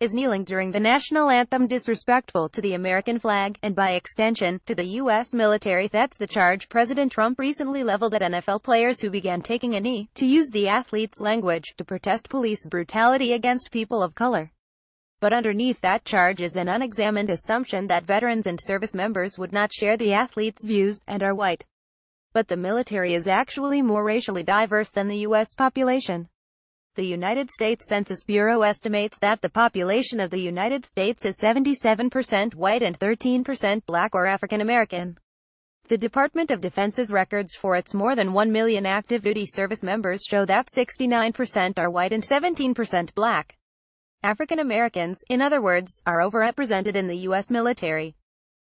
is kneeling during the national anthem disrespectful to the American flag, and by extension, to the U.S. military. That's the charge President Trump recently leveled at NFL players who began taking a knee, to use the athlete's language, to protest police brutality against people of color. But underneath that charge is an unexamined assumption that veterans and service members would not share the athlete's views, and are white. But the military is actually more racially diverse than the U.S. population. The United States Census Bureau estimates that the population of the United States is 77% white and 13% black or African American. The Department of Defense's records for its more than 1 million active duty service members show that 69% are white and 17% black. African Americans, in other words, are overrepresented in the U.S. military.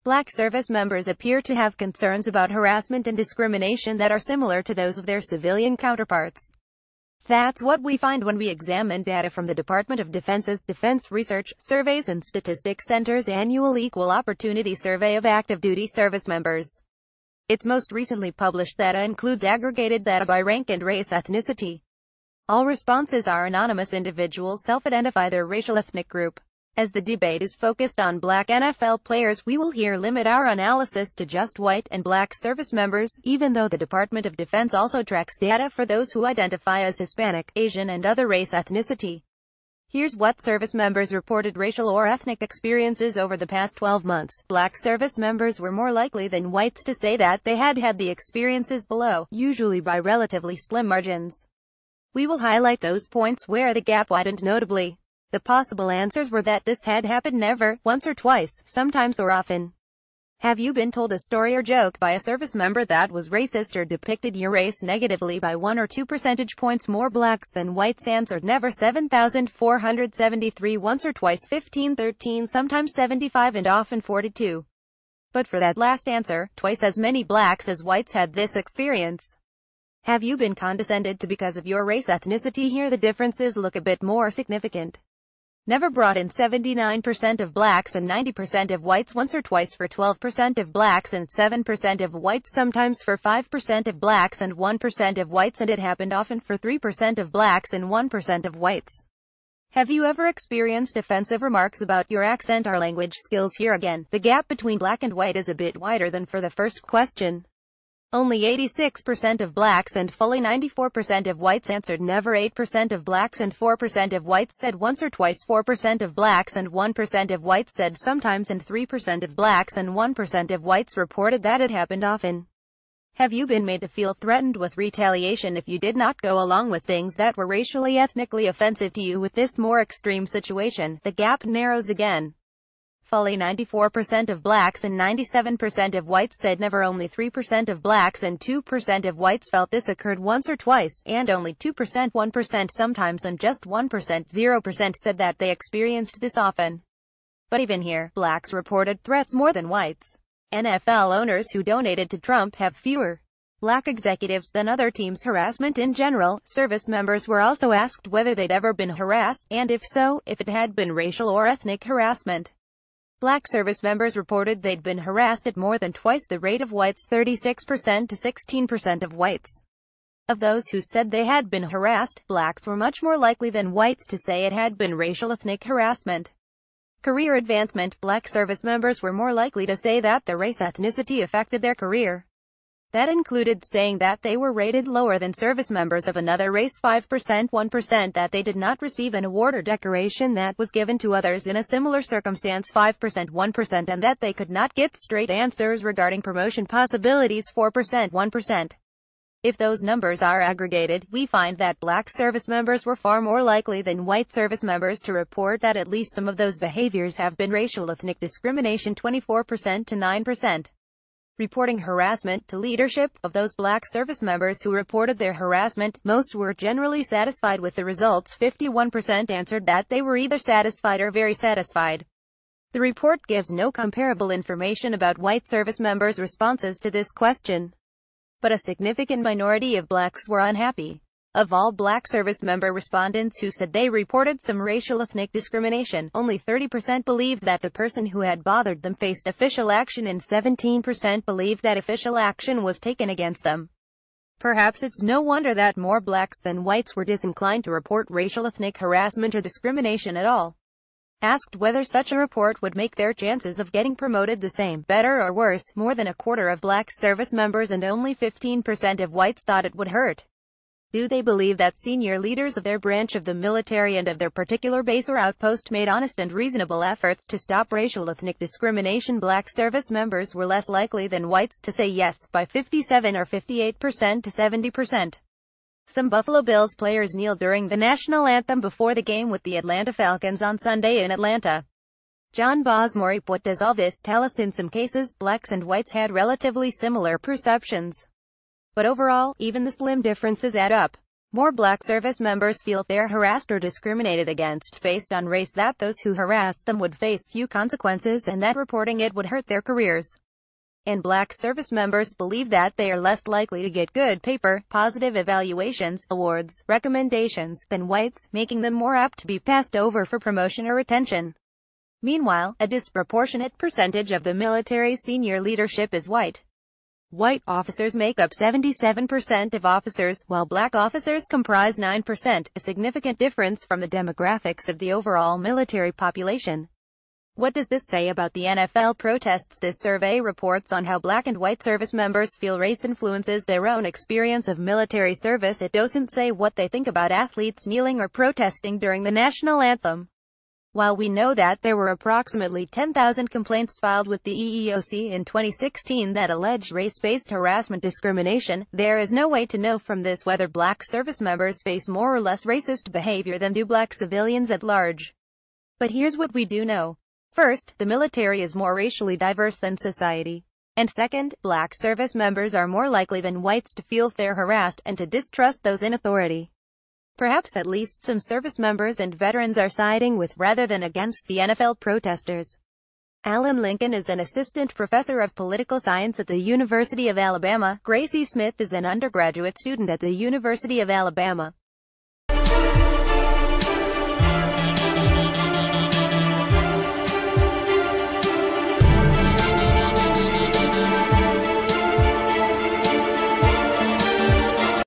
Black service members appear to have concerns about harassment and discrimination that are similar to those of their civilian counterparts. That's what we find when we examine data from the Department of Defense's Defense Research, Surveys and Statistics Center's annual Equal Opportunity Survey of Active Duty Service Members. Its most recently published data includes aggregated data by rank and race ethnicity. All responses are anonymous individuals self-identify their racial ethnic group. As the debate is focused on black NFL players, we will here limit our analysis to just white and black service members, even though the Department of Defense also tracks data for those who identify as Hispanic, Asian and other race ethnicity. Here's what service members reported racial or ethnic experiences over the past 12 months. Black service members were more likely than whites to say that they had had the experiences below, usually by relatively slim margins. We will highlight those points where the gap widened notably. The possible answers were that this had happened never, once or twice, sometimes or often. Have you been told a story or joke by a service member that was racist or depicted your race negatively by one or two percentage points more blacks than whites answered never 7,473 once or twice 15,13, sometimes 75 and often 42. But for that last answer, twice as many blacks as whites had this experience. Have you been condescended to because of your race ethnicity here the differences look a bit more significant never brought in 79% of blacks and 90% of whites once or twice for 12% of blacks and 7% of whites sometimes for 5% of blacks and 1% of whites and it happened often for 3% of blacks and 1% of whites. Have you ever experienced offensive remarks about your accent or language skills here again? The gap between black and white is a bit wider than for the first question. Only 86% of blacks and fully 94% of whites answered never 8% of blacks and 4% of whites said once or twice 4% of blacks and 1% of whites said sometimes and 3% of blacks and 1% of whites reported that it happened often. Have you been made to feel threatened with retaliation if you did not go along with things that were racially ethnically offensive to you with this more extreme situation? The gap narrows again. Fully 94% of blacks and 97% of whites said never only 3% of blacks and 2% of whites felt this occurred once or twice, and only 2% 1% sometimes and just 1% 0% said that they experienced this often. But even here, blacks reported threats more than whites. NFL owners who donated to Trump have fewer black executives than other teams harassment in general. Service members were also asked whether they'd ever been harassed, and if so, if it had been racial or ethnic harassment. Black service members reported they'd been harassed at more than twice the rate of whites 36% to 16% of whites. Of those who said they had been harassed, blacks were much more likely than whites to say it had been racial ethnic harassment. Career advancement Black service members were more likely to say that their race ethnicity affected their career. That included saying that they were rated lower than service members of another race 5% 1% that they did not receive an award or decoration that was given to others in a similar circumstance 5% 1% and that they could not get straight answers regarding promotion possibilities 4% 1%. If those numbers are aggregated, we find that black service members were far more likely than white service members to report that at least some of those behaviors have been racial ethnic discrimination 24% to 9% reporting harassment to leadership. Of those black service members who reported their harassment, most were generally satisfied with the results. 51% answered that they were either satisfied or very satisfied. The report gives no comparable information about white service members' responses to this question, but a significant minority of blacks were unhappy. Of all black service member respondents who said they reported some racial ethnic discrimination, only 30% believed that the person who had bothered them faced official action and 17% believed that official action was taken against them. Perhaps it's no wonder that more blacks than whites were disinclined to report racial ethnic harassment or discrimination at all. Asked whether such a report would make their chances of getting promoted the same, better or worse, more than a quarter of black service members and only 15% of whites thought it would hurt. Do they believe that senior leaders of their branch of the military and of their particular base or outpost made honest and reasonable efforts to stop racial ethnic discrimination black service members were less likely than whites to say yes, by 57 or 58% to 70%. Some Buffalo Bills players kneeled during the national anthem before the game with the Atlanta Falcons on Sunday in Atlanta. John Bosmore, what does all this tell us? In some cases, blacks and whites had relatively similar perceptions. But overall, even the slim differences add up. More black service members feel they're harassed or discriminated against based on race that those who harass them would face few consequences and that reporting it would hurt their careers. And black service members believe that they are less likely to get good paper, positive evaluations, awards, recommendations, than whites, making them more apt to be passed over for promotion or retention. Meanwhile, a disproportionate percentage of the military senior leadership is white. White officers make up 77% of officers, while black officers comprise 9%, a significant difference from the demographics of the overall military population. What does this say about the NFL protests? This survey reports on how black and white service members feel race influences their own experience of military service. It doesn't say what they think about athletes kneeling or protesting during the national anthem. While we know that there were approximately 10,000 complaints filed with the EEOC in 2016 that alleged race-based harassment discrimination, there is no way to know from this whether black service members face more or less racist behavior than do black civilians at large. But here's what we do know. First, the military is more racially diverse than society. And second, black service members are more likely than whites to feel fair harassed and to distrust those in authority. Perhaps at least some service members and veterans are siding with rather than against the NFL protesters. Alan Lincoln is an assistant professor of political science at the University of Alabama. Gracie Smith is an undergraduate student at the University of Alabama.